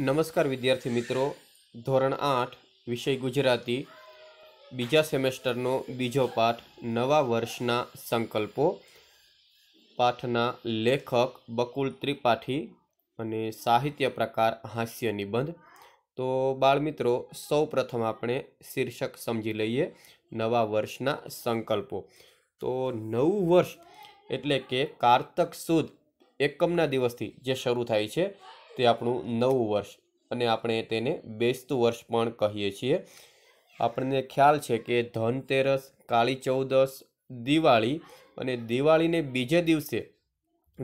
નમસ્કાર વિદ્યાર્થી મિત્રો ધોરણ આઠ વિષય ગુજરાતી બીજા સેમેસ્ટરનો બીજો પાઠ નવા વર્ષના સંકલ્પો પાઠના લેખક બકુલ ત્રિપાઠી અને સાહિત્ય પ્રકાર હાસ્ય નિબંધ તો બાળમિત્રો સૌ પ્રથમ આપણે શીર્ષક સમજી લઈએ નવા વર્ષના સંકલ્પો તો નવું વર્ષ એટલે કે કારતક સુદ એકમના દિવસથી જે શરૂ થાય છે તે આપણું નવું વર્ષ અને આપણે તેને બેસતું વર્ષ પણ કહીએ છીએ આપણને ખ્યાલ છે કે ધનતેરસ કાળી ચૌદસ દિવાળી અને દિવાળીને બીજે દિવસે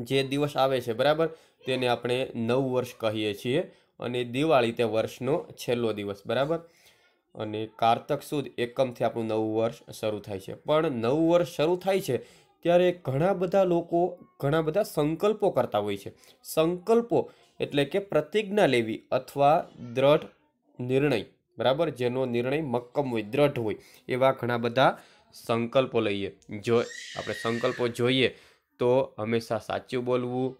જે દિવસ આવે છે બરાબર તેને આપણે નવ વર્ષ કહીએ છીએ અને દિવાળી તે વર્ષનો છેલ્લો દિવસ બરાબર અને કારતક સુદ એકમથી આપણું નવું વર્ષ શરૂ થાય છે પણ નવું વર્ષ શરૂ થાય છે ત્યારે ઘણા બધા લોકો ઘણા બધા સંકલ્પો કરતા હોય છે સંકલ્પો એટલે કે પ્રતિજ્ઞા લેવી અથવા દ્રઢ નિર્ણય બરાબર જેનો નિર્ણય મક્કમ હોય દ્રઢ હોય એવા ઘણા બધા સંકલ્પો લઈએ જો આપણે સંકલ્પો જોઈએ તો હંમેશા સાચું બોલવું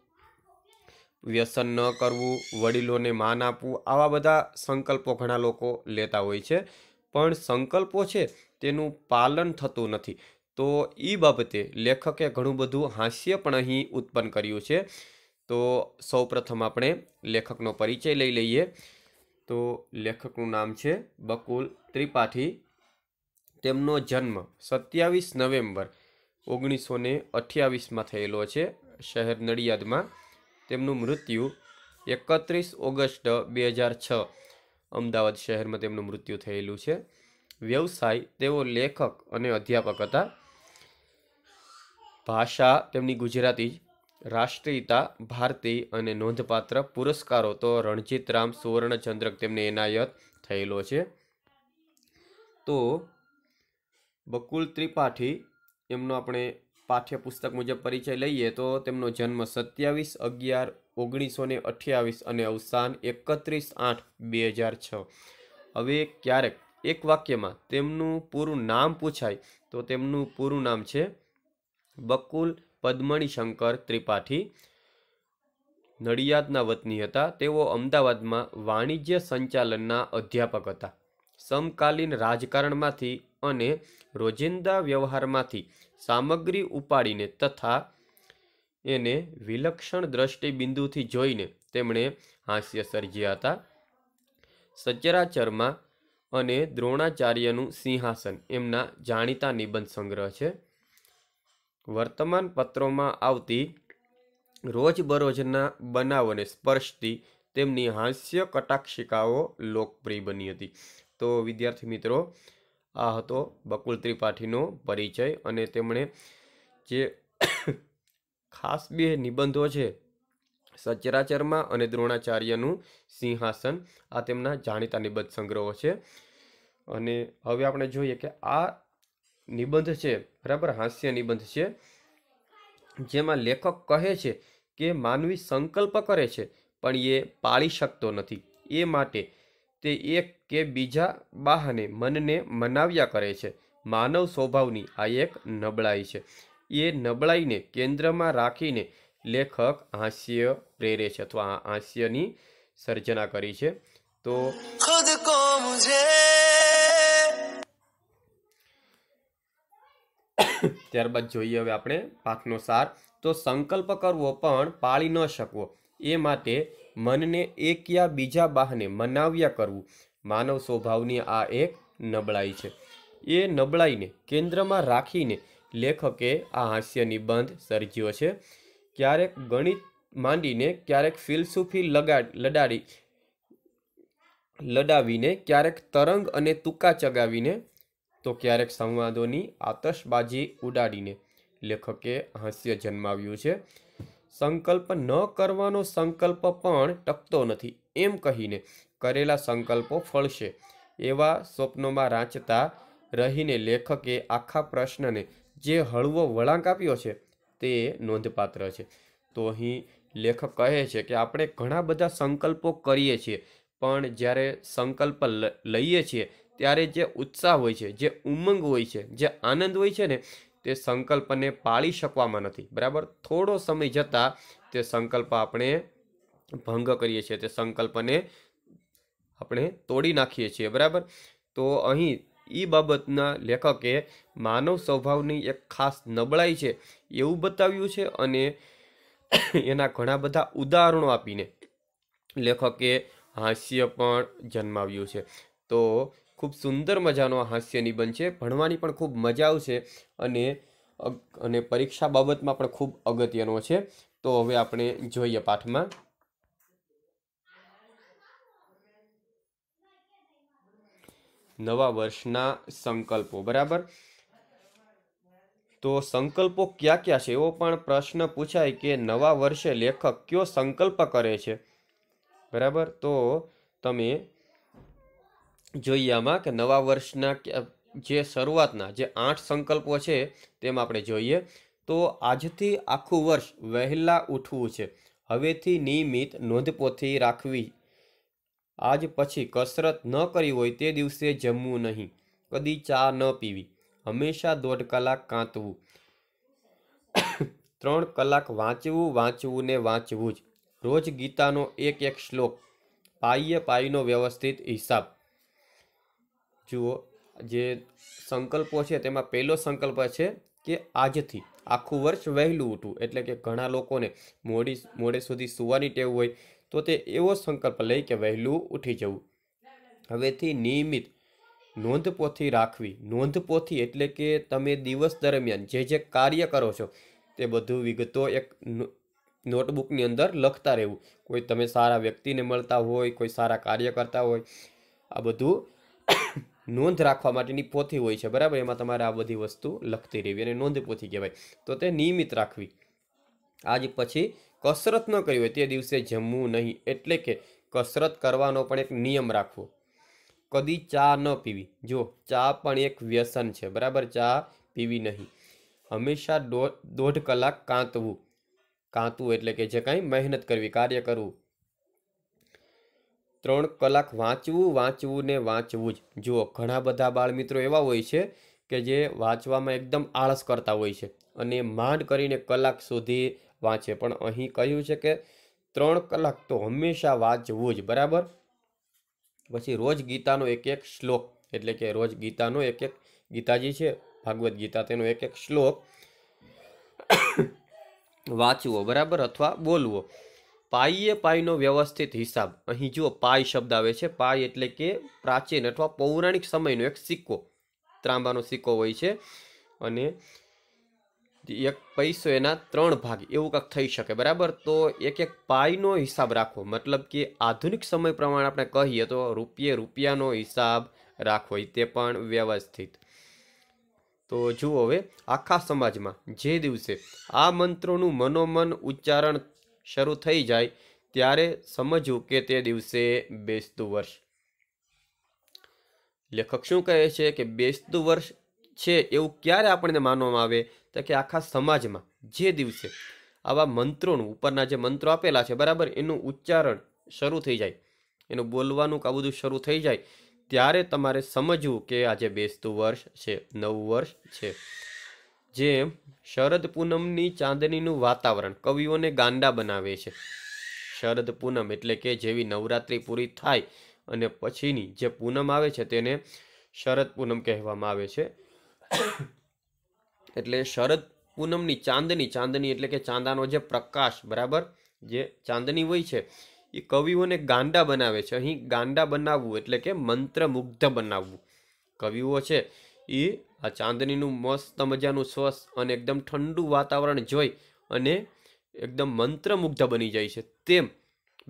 વ્યસન ન કરવું વડીલોને માન આપવું આવા બધા સંકલ્પો ઘણા લોકો લેતા હોય છે પણ સંકલ્પો છે તેનું પાલન થતું નથી તો એ બાબતે લેખકે ઘણું બધું હાસ્ય પણ અહીં ઉત્પન્ન કર્યું છે તો સૌપ્રથમ આપણે લેખકનો પરિચય લઈ લઈએ તો લેખકનું નામ છે બકુલ ત્રિપાઠી તેમનો જન્મ સત્યાવીસ નવેમ્બર ઓગણીસો ને અઠ્યાવીસમાં થયેલો છે શહેર નડિયાદમાં તેમનું મૃત્યુ એકત્રીસ ઓગસ્ટ બે હજાર છ અમદાવાદ શહેરમાં તેમનું મૃત્યુ થયેલું છે વ્યવસાય તેઓ લેખક અને અધ્યાપક હતા ભાષા તેમની ગુજરાતી જ રાષ્ટ્રીયતા ભારતી અને નોંધપાત્ર પુરસ્કારો તો રણજીત રામ સુવર્ણચંદ્રક તેમને એનાયત થયેલો છે તો બકુલ ત્રિપાઠી એમનો આપણે પાઠ્યપુસ્તક મુજબ પરિચય લઈએ તો તેમનો જન્મ સત્યાવીસ અગિયાર ઓગણીસો ને અઠ્યાવીસ અને અવસાન એકત્રીસ આઠ બે હજાર છ હવે ક્યારેક એક વાક્યમાં તેમનું પૂરું નામ પૂછાય તો તેમનું પૂરું નામ છે બકુલ પદ્મણીશંકર ત્રિપાઠી નડિયાદના વતની હતા તેઓ અમદાવાદમાં વાણિજ્ય સંચાલનના અધ્યાપક હતા સમકાલીન રાજકારણમાંથી અને રોજિંદા વ્યવહારમાંથી સામગ્રી ઉપાડીને તથા એને વિલક્ષણ દ્રષ્ટિબિંદુથી જોઈને તેમણે હાસ્ય સર્જ્યા હતા સચરાચરમાં અને દ્રોણાચાર્યનું સિંહાસન એમના જાણીતા નિબંધ સંગ્રહ છે વર્તમાન પત્રોમાં આવતી રોજબરોજના બનાવોને સ્પર્શતી તેમની હાસ્ય કટાક્ષિકાઓ લોકપ્રિય બની હતી તો વિદ્યાર્થી મિત્રો આ હતો બકુલ ત્રિપાઠીનો પરિચય અને તેમણે જે ખાસ બે નિબંધો છે સચરાચરમાં અને દ્રોણાચાર્યનું સિંહાસન આ તેમના જાણીતા નિબંધ સંગ્રહો છે અને હવે આપણે જોઈએ કે આ નિબંધ છે બરાબર હાસ્ય નિબંધ છે જેમાં લેખક કહે છે કે માનવી સંકલ્પ કરે છે પણ એ પાળી શકતો નથી એ માટે તે એક કે બીજા બહાને મનને મનાવ્યા કરે છે માનવ સ્વભાવની આ એક નબળાઈ છે એ નબળાઈને કેન્દ્રમાં રાખીને લેખક હાસ્ય પ્રેરે છે અથવા હાસ્યની સર્જના કરી છે તો ખુદ કો મુઝે ત્યારબાદ જોઈએ હવે આપણે પાકનો સાર તો સંકલ્પ કરવો પણ પાળી ન શકવો એ માટે મનને એક યા બીજા બાહને મનાવ્યા કરવું માનવ સ્વભાવની આ એક નબળાઈ છે એ નબળાઈને કેન્દ્રમાં રાખીને લેખકે આ હાસ્ય નિબંધ સર્જ્યો છે ક્યારેક ગણિત માંડીને ક્યારેક ફિલસૂફી લગા લડાડી લડાવીને ક્યારેક તરંગ અને તુક્કા ચગાવીને તો ક્યારેક સંવાદોની આતશબાજી ઉડાડીને લેખકે હાસ્ય જન્માવ્યું છે સંકલ્પ ન કરવાનો સંકલ્પ પણ ટકતો નથી એમ કહીને કરેલા સંકલ્પો ફળશે એવા સ્વપ્નોમાં રાંચતા રહીને લેખકે આખા પ્રશ્નને જે હળવો વળાંક આપ્યો છે તે નોંધપાત્ર છે તો અહીં લેખક કહે છે કે આપણે ઘણા બધા સંકલ્પો કરીએ છીએ પણ જ્યારે સંકલ્પ લઈએ છીએ ત્યારે જે ઉત્સાહ હોય છે જે ઉમંગ હોય છે જે આનંદ હોય છે ને તે સંકલ્પને પાળી શકવામાં નથી બરાબર થોડો સમય જતાં તે સંકલ્પ આપણે ભંગ કરીએ છીએ તે સંકલ્પને આપણે તોડી નાખીએ છીએ બરાબર તો અહીં એ બાબતના લેખકે માનવ સ્વભાવની એક ખાસ નબળાઈ છે એવું બતાવ્યું છે અને એના ઘણા બધા ઉદાહરણો આપીને લેખકે હાસ્ય પણ જન્માવ્યું છે તો ખૂબ સુંદર મજાનો હાસ્ય નિબંધ છે ભણવાની પણ ખૂબ મજા આવશે અને અને પરીક્ષા બાબતમાં પણ ખૂબ અગત્યનો છે તો હવે આપણે જોઈએ પાઠમાં નવા વર્ષના સંકલ્પો બરાબર તો સંકલ્પો ક્યાં ક્યાં છે એવો પણ પ્રશ્ન પૂછાય કે નવા વર્ષે લેખક કયો સંકલ્પ કરે છે બરાબર તો તમે જોઈએ આમાં કે નવા વર્ષના જે શરૂઆતના જે આઠ સંકલ્પો છે તેમ આપણે જોઈએ તો આજથી આખું વર્ષ વહેલા ઉઠવું છે હવેથી નિયમિત નોંધપોથી રાખવી આજ પછી કસરત ન કરી હોય તે દિવસે જમવું નહીં કદી ચા ન પીવી હંમેશા દોઢ કલાક કાંતવું ત્રણ કલાક વાંચવું વાંચવું ને વાંચવું જ રોજ ગીતાનો એક એક શ્લોક પાયે પાયનો વ્યવસ્થિત હિસાબ જુઓ જે સંકલ્પો છે તેમાં પહેલો સંકલ્પ છે કે આજથી આખું વર્ષ વહેલું ઉઠવું એટલે કે ઘણા લોકોને મોડી મોડે સુધી સુવાની ટેવ હોય તો તે એવો સંકલ્પ લઈ કે વહેલું ઉઠી જવું હવેથી નિયમિત નોંધપોથી રાખવી નોંધપોથી એટલે કે તમે દિવસ દરમિયાન જે જે કાર્ય કરો છો તે બધું વિગતો એક નોટબુકની અંદર લખતા રહેવું કોઈ તમે સારા વ્યક્તિને મળતા હોય કોઈ સારા કાર્ય કરતા હોય આ બધું નોંધ રાખવા માટેની પોથી હોય છે બરાબર એમાં તમારે આ બધી વસ્તુ લખતી રહેવી અને નોંધ પોથી કહેવાય તો તે નિયમિત રાખવી આજ પછી કસરત ન કરી હોય તે દિવસે જમવું નહીં એટલે કે કસરત કરવાનો પણ એક નિયમ રાખવો કદી ચા ન પીવી જો ચા પણ એક વ્યસન છે બરાબર ચા પીવી નહીં હંમેશા દોઢ કલાક કાંતવું કાંતવું એટલે કે જે કાંઈ મહેનત કરવી કાર્ય કરવું ત્રણ કલાક વાંચવું વાંચવું ને વાંચવું જ જુઓ ઘણા બધા બાળમિત્રો એવા હોય છે કે જે વાંચવામાં એકદમ આળસ કરતા હોય છે અને માંડ કરીને કલાક સુધી વાંચે પણ અહીં કહ્યું છે કે ત્રણ કલાક તો હંમેશા વાંચવું જ બરાબર પછી રોજ ગીતાનો એક એક શ્લોક એટલે કે રોજ ગીતાનો એક એક ગીતાજી છે ભાગવદ્ ગીતા તેનો એક એક શ્લોક વાંચવો બરાબર અથવા બોલવો પાઈએ પાઈનો વ્યવસ્થિત હિસાબ અહીં જુઓ પાય શબ્દ આવે છે પાય એટલે કે પ્રાચીન અથવા પૌરાણિક સમયનો એક સિક્કો ત્રાંબાનો સિક્કો હોય છે અને એક પૈસો એના ત્રણ ભાગ એવું કંઈક થઈ શકે બરાબર તો એક એક પાયનો હિસાબ રાખવો મતલબ કે આધુનિક સમય પ્રમાણે આપણે કહીએ તો રૂપિયે રૂપિયાનો હિસાબ રાખવો તે પણ વ્યવસ્થિત તો જુઓ હવે આખા સમાજમાં જે દિવસે આ મંત્રોનું મનોમન ઉચ્ચારણ શરૂ થઈ જાય ત્યારે સમજવું કે તે દિવસે બેસતું વર્ષ લેખક શું કહે છે કે બેસતું વર્ષ છે એવું ક્યારે આપણને માનવામાં આવે તો કે આખા સમાજમાં જે દિવસે આવા મંત્રોનું ઉપરના જે મંત્રો આપેલા છે બરાબર એનું ઉચ્ચારણ શરૂ થઈ જાય એનું બોલવાનું આ બધું શરૂ થઈ જાય ત્યારે તમારે સમજવું કે આજે બેસતું વર્ષ છે નવું વર્ષ છે જેમ શરદ પૂનમની ચાંદનીનું વાતાવરણ કવિઓને ગાંડા બનાવે છે શરદ પૂનમ એટલે કે જેવી નવરાત્રિ પૂરી થાય અને પછીની જે પૂનમ આવે છે તેને શરદ પૂનમ કહેવામાં આવે છે એટલે શરદ પૂનમની ચાંદની ચાંદની એટલે કે ચાંદાનો જે પ્રકાશ બરાબર જે ચાંદની હોય છે એ કવિઓને ગાંડા બનાવે છે અહીં ગાંડા બનાવવું એટલે કે મંત્રમુગ્ધ બનાવવું કવિઓ છે એ આ ચાંદનીનું મસ્ત મજાનું સ્વસ્થ અને એકદમ ઠંડુ વાતાવરણ જોઈ અને એકદમ મંત્રમુગ્ધ બની જાય છે તેમ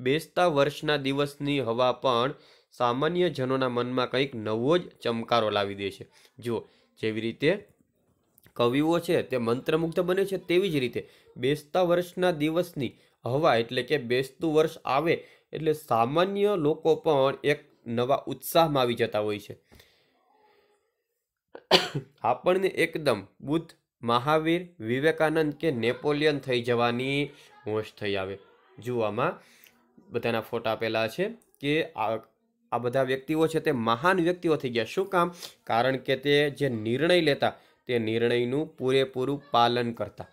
બેસતા વર્ષના દિવસની હવા પણ સામાન્ય જનોના મનમાં કંઈક નવો જ ચમકારો લાવી દે છે જુઓ જેવી રીતે કવિઓ છે તે મંત્રમુગ્ધ બને છે તેવી જ રીતે બેસતા વર્ષના દિવસની હવા એટલે કે બેસતું વર્ષ આવે એટલે સામાન્ય લોકો પણ એક નવા ઉત્સાહમાં આવી જતા હોય છે આપણને એકદમ બુદ્ધ મહાવીર વિવેકાનંદ કે નેપોલિયન થઈ જવાની હોશ થઈ આવે જોવામાં બધાના ફોટા આપેલા છે કે આ બધા વ્યક્તિઓ છે તે મહાન વ્યક્તિઓ થઈ ગયા શું કામ કારણ કે તે જે નિર્ણય લેતા તે નિર્ણયનું પૂરેપૂરું પાલન કરતા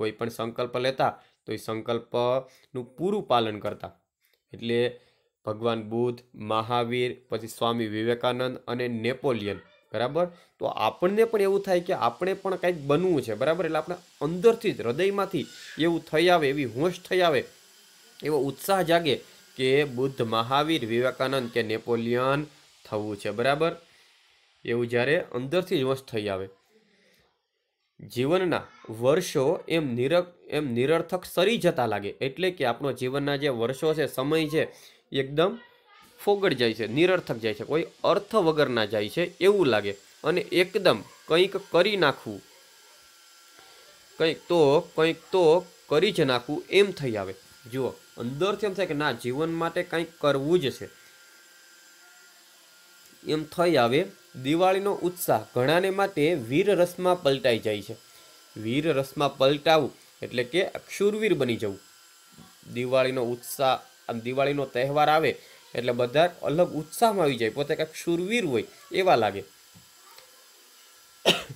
કોઈ પણ સંકલ્પ લેતા તો એ સંકલ્પનું પૂરું પાલન કરતા એટલે ભગવાન બુદ્ધ મહાવીર પછી સ્વામી વિવેકાનંદ અને નેપોલિયન બરાબર તો આપણને પણ એવું થાય કે આપણે પણ કંઈક બનવું છે બરાબર એટલે આપણે અંદરથી જ હૃદયમાંથી એવું થઈ આવે એવી હોશ થઈ આવે એવો ઉત્સાહ જાગે કે બુદ્ધ મહાવીર વિવેકાનંદ કે નેપોલિયન થવું છે બરાબર એવું જ્યારે અંદરથી જ હોશ થઈ આવે જીવનના વર્ષો એમ નિરક એમ નિરર્થક સરી જતા લાગે એટલે કે આપણો જીવનના જે વર્ષો છે સમય છે એકદમ ફોગડ જાય છે નિરર્થક જાય છે કોઈ અર્થ વગરના જાય છે એવું લાગે અને એકદમ કંઈક કરી નાખવું કંઈક તો કંઈક તો કરી જ નાખવું એમ થઈ આવે જુઓ અંદરથી એમ થાય કે ના જીવન માટે કંઈક કરવું જ છે એમ થઈ આવે દિવાળીનો ઉત્સાહ ઘણાને માટે વીર રસમાં પલટાઈ જાય છે વીર રસમાં પલટાવું એટલે કે શૂરવીર બની જવું દિવાળીનો ઉત્સાહ આમ દિવાળીનો તહેવાર આવે એટલે બધા અલગ ઉત્સાહમાં આવી જાય પોતે કાંઈક શુરવીર હોય એવા લાગે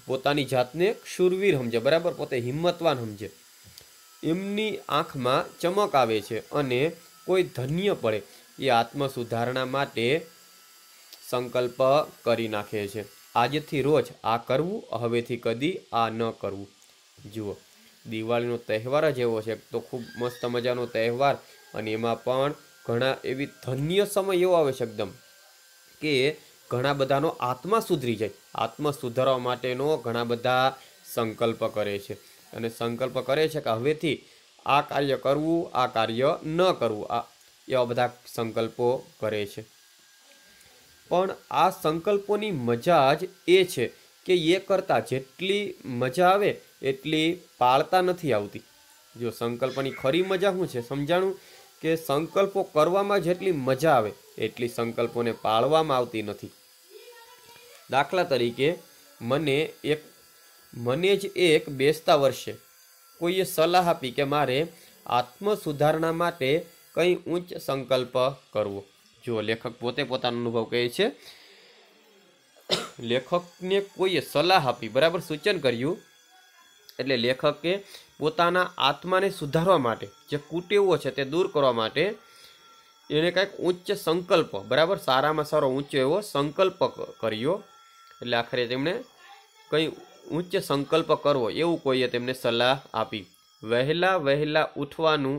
પોતાની જાતને શુરવીર સમજે બરાબર પોતે હિંમતવાન સમજે એમની આંખમાં ચમક આવે છે અને કોઈ ધન્ય પડે એ આત્મસુધારણા માટે સંકલ્પ કરી નાખે છે આજથી રોજ આ કરવું હવેથી કદી આ ન કરવું જુઓ દિવાળીનો તહેવાર જ એવો છે તો ખૂબ મસ્ત મજાનો તહેવાર અને એમાં પણ ઘણા એવી ધન્ય સમય એવો આવે છે એકદમ કે ઘણા બધાનો આત્મા સુધરી જાય આત્મા સુધારવા માટેનો ઘણા બધા સંકલ્પ કરે છે અને સંકલ્પ કરે છે કે હવેથી આ કાર્ય કરવું આ કાર્ય ન કરવું આ એવા બધા સંકલ્પો કરે છે પણ આ સંકલ્પોની મજા જ એ છે કે એ કરતાં જેટલી મજા આવે એટલી પાળતા નથી આવતી જો સંકલ્પની ખરી મજા શું છે સમજાણું કે સંકલ્પો કરવામાં જેટલી મજા આવે એટલી સંકલ્પોને પાળવામાં આવતી નથી દાખલા તરીકે મને એક મને જ એક બેસતા વર્ષે કોઈએ સલાહ આપી કે મારે આત્મ સુધારણા માટે કંઈ ઊંચ સંકલ્પ કરવો જો લેખક પોતે પોતાનો અનુભવ કહે છે લેખકને કોઈએ સલાહ આપી બરાબર સૂચન કર્યું એટલે લેખકે પોતાના આત્માને સુધારવા માટે જે કુટેવો છે તે દૂર કરવા માટે એને કાંઈક ઉચ્ચ સંકલ્પ બરાબર સારામાં સારો ઊંચો એવો સંકલ્પ કર્યો એટલે આખરે તેમણે કંઈ ઉચ્ચ સંકલ્પ કરવો એવું કોઈએ તેમને સલાહ આપી વહેલા વહેલા ઉઠવાનું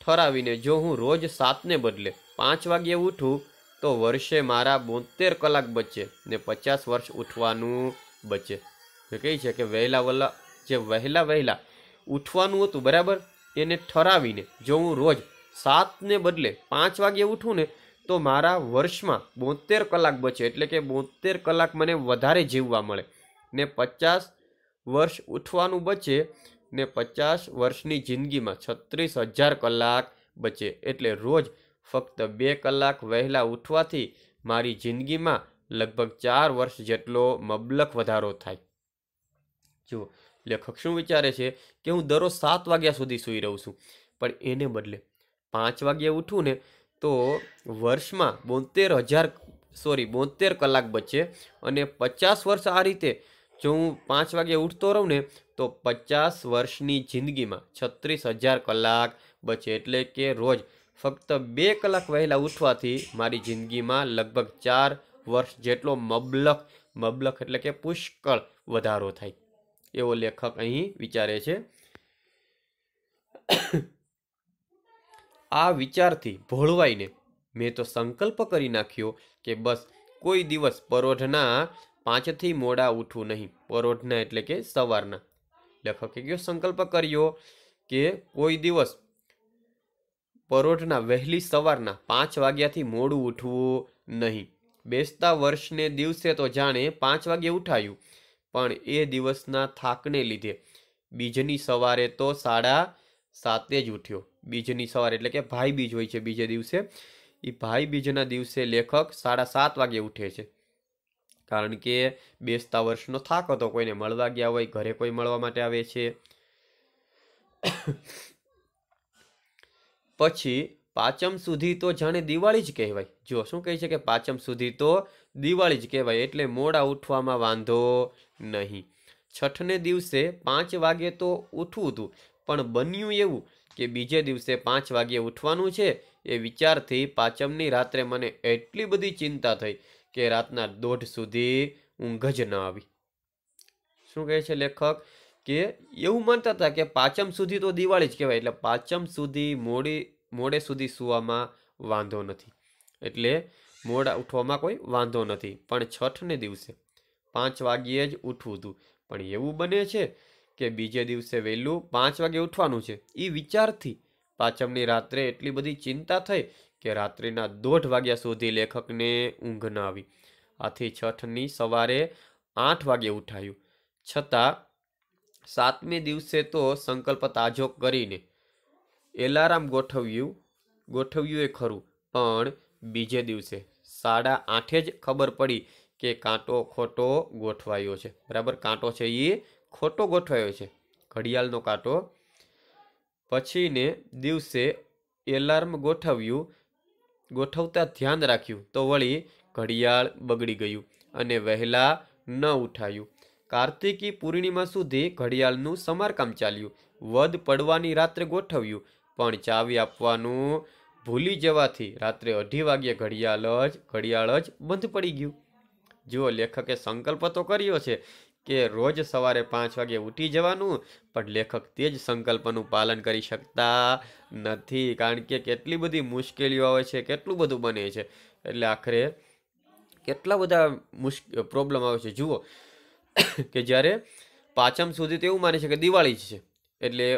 ઠરાવીને જો હું રોજ સાતને બદલે પાંચ વાગ્યે ઉઠું તો વર્ષે મારા બોતેર કલાક બચે ને પચાસ વર્ષ ઉઠવાનું બચે તો કહે છે કે વહેલા વહેલા જે વહેલા વહેલા ઉઠવાનું હતું બરાબર એને ઠરાવીને જો હું રોજ સાતને બદલે પાંચ વાગે ઉઠું ને તો મારા વર્ષમાં બોતેર કલાક બચે એટલે કે બોતેર કલાક મને વધારે જીવવા મળે ને પચાસ વર્ષ ઉઠવાનું બચે ને પચાસ વર્ષની જિંદગીમાં છત્રીસ હજાર કલાક બચે એટલે રોજ ફક્ત બે કલાક વહેલા ઉઠવાથી મારી જિંદગીમાં લગભગ ચાર વર્ષ જેટલો મબલક વધારો થાય જુઓ લેખક શું વિચારે છે કે હું દરરોજ સાત વાગ્યા સુધી સૂઈ રહું છું પણ એને બદલે પાંચ વાગ્યે ઉઠું ને તો વર્ષમાં બોતેર હજાર સોરી બોતેર કલાક બચે અને પચાસ વર્ષ આ રીતે જો હું પાંચ વાગ્યે ઉઠતો રહું ને તો પચાસ વર્ષની જિંદગીમાં છત્રીસ હજાર કલાક બચે એટલે કે રોજ ફક્ત બે કલાક વહેલા ઉઠવાથી મારી જિંદગીમાં લગભગ ચાર વર્ષ જેટલો મબલખ મબલખ એટલે કે પુષ્કળ વધારો થાય એવો લેખક અહીં વિચારે છે આ વિચારથી ભોળવાઈને મેં તો સંકલ્પ કરી નાખ્યો કે બસ કોઈ દિવસ પરોઢના પાંચથી મોડા ઉઠવું નહીં પરોઢના એટલે કે સવારના લેખકે કયો સંકલ્પ કર્યો કે કોઈ દિવસ પરોઢના વહેલી સવારના પાંચ વાગ્યાથી મોડું ઉઠવું નહીં બેસતા વર્ષને દિવસે તો જાણે પાંચ વાગે ઉઠાયું પણ એ દિવસના થાકને લીધે બીજની સવારે તો સાડા સાતે જ ઉઠ્યો બીજની સવારે એટલે કે ભાઈ બીજ હોય છે બીજે દિવસે એ ભાઈ બીજના દિવસે લેખક સાડા સાત વાગે ઉઠે છે કારણ કે બેસતા વર્ષનો થાક હતો કોઈને મળવા ગયા હોય ઘરે કોઈ મળવા માટે આવે છે પછી પાચમ સુધી તો જાણે દિવાળી જ કહેવાય જો શું કહે છે કે પાચમ સુધી તો દિવાળી જ કહેવાય એટલે મોડા ઉઠવામાં વાંધો નહીં છઠને દિવસે પાંચ વાગે તો ઉઠવું હતું પણ બન્યું એવું કે બીજે દિવસે પાંચ વાગે ઉઠવાનું છે એ વિચારથી પાંચમની રાત્રે મને એટલી બધી ચિંતા થઈ કે રાતના દોઢ સુધી ઊંઘ જ ન આવી શું કહે છે લેખક કે એવું માનતા હતા કે પાંચમ સુધી તો દિવાળી જ કહેવાય એટલે પાંચમ સુધી મોડી મોડે સુધી સૂવામાં વાંધો નથી એટલે મોડા ઉઠવામાં કોઈ વાંધો નથી પણ છઠને દિવસે પાંચ વાગ્યે જ ઉઠવું હતું પણ એવું બને છે કે બીજે દિવસે વહેલું પાંચ વાગે ઉઠવાનું છે એ વિચારથી પાચમની રાત્રે એટલી બધી ચિંતા થઈ કે રાત્રિના દોઢ વાગ્યા સુધી લેખકને ઊંઘ ન આવી આથી છઠની સવારે આઠ વાગે ઉઠાયું છતાં સાતમી દિવસે તો સંકલ્પ તાજો કરીને એલારામ ગોઠવ્યું ગોઠવ્યું એ ખરું પણ બીજે દિવસે સાડા આઠે જ ખબર પડી કે કાંટો ખોટો ગોઠવાયો છે બરાબર કાંટો છે એ ખોટો ગોઠવાયો છે ઘડિયાળનો કાંટો પછીને દિવસે એલાર્મ ગોઠવ્યું ગોઠવતા ધ્યાન રાખ્યું તો વળી ઘડિયાળ બગડી ગયું અને વહેલા ન ઉઠાયું કાર્તિકી પૂર્ણિમા સુધી ઘડિયાળનું સમારકામ ચાલ્યું વધ પડવાની રાત્રે ગોઠવ્યું પણ ચાવી આપવાનું ભૂલી જવાથી રાત્રે અઢી વાગ્યે ઘડિયાળ જ ઘડિયાળ જ બંધ પડી ગયું જુઓ લેખકે સંકલ્પ તો કર્યો છે કે રોજ સવારે પાંચ વાગે ઉઠી જવાનું પણ લેખક તે જ સંકલ્પનું પાલન કરી શકતા નથી કારણ કે કેટલી બધી મુશ્કેલીઓ આવે છે કેટલું બધું બને છે એટલે આખરે કેટલા બધા મુશ્ક પ્રોબ્લેમ આવે છે જુઓ કે જ્યારે પાચમ સુધી તો એવું માને છે કે દિવાળી જ છે એટલે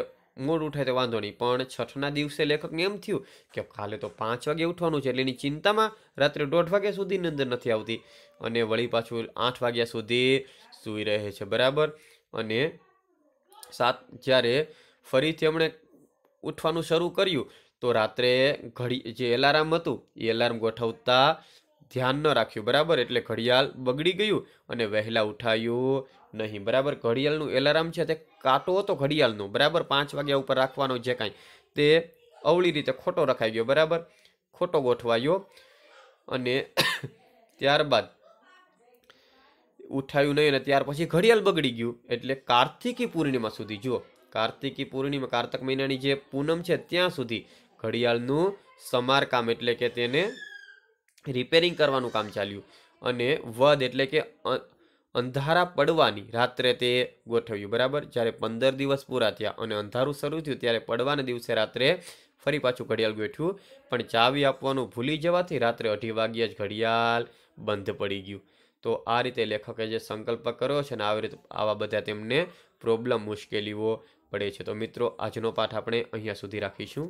મોડું ઉઠે તો વાંધો નહીં પણ છઠના દિવસે લેખકને એમ થયું કે કાલે તો પાંચ વાગે ઉઠવાનું છે એટલે એની ચિંતામાં રાત્રે દોઢ વાગ્યા સુધી નિંદર નથી આવતી અને વળી પાછું આઠ વાગ્યા સુધી સૂઈ રહે છે બરાબર અને સાત જ્યારે ફરીથી એમણે ઉઠવાનું શરૂ કર્યું તો રાત્રે ઘડી જે એલાર્મ હતું એ એલાર્મ ગોઠવતા ધ્યાન ન રાખ્યું બરાબર એટલે ઘડિયાળ બગડી ગયું અને વહેલા ઉઠાયું નહીં બરાબર ઘડિયાળનું એલાર્મ છે તે કાંટો હતો ઘડિયાળનો બરાબર પાંચ વાગ્યા ઉપર રાખવાનો જે કાંઈ તે અવળી રીતે ખોટો રખાઈ ગયો બરાબર ખોટો ગોઠવાયો અને ત્યારબાદ ઉઠાયું નહીં અને ત્યાર પછી ઘડિયાળ બગડી ગયું એટલે કાર્તિકી પૂર્ણિમા સુધી જુઓ કાર્તિકી પૂર્ણિમા કાર્તક મહિનાની જે પૂનમ છે ત્યાં સુધી ઘડિયાળનું સમારકામ એટલે કે તેને રિપેરિંગ કરવાનું કામ ચાલ્યું અને વધ એટલે કે અંધારા પડવાની રાત્રે તે ગોઠવ્યું બરાબર જ્યારે પંદર દિવસ પૂરા થયા અને અંધારું શરૂ થયું ત્યારે પડવાના દિવસે રાત્રે ફરી પાછું ઘડિયાળ ગોઠવ્યું પણ ચાવી આપવાનું ભૂલી જવાથી રાત્રે અઢી વાગ્યા જ ઘડિયાળ બંધ પડી ગયું તો આ રીતે લેખકે જે સંકલ્પ કર્યો છે ને આવી રીતે આવા બધા તેમને પ્રોબ્લેમ મુશ્કેલીઓ પડે છે તો મિત્રો આજનો પાઠ આપણે અહીંયા સુધી રાખીશું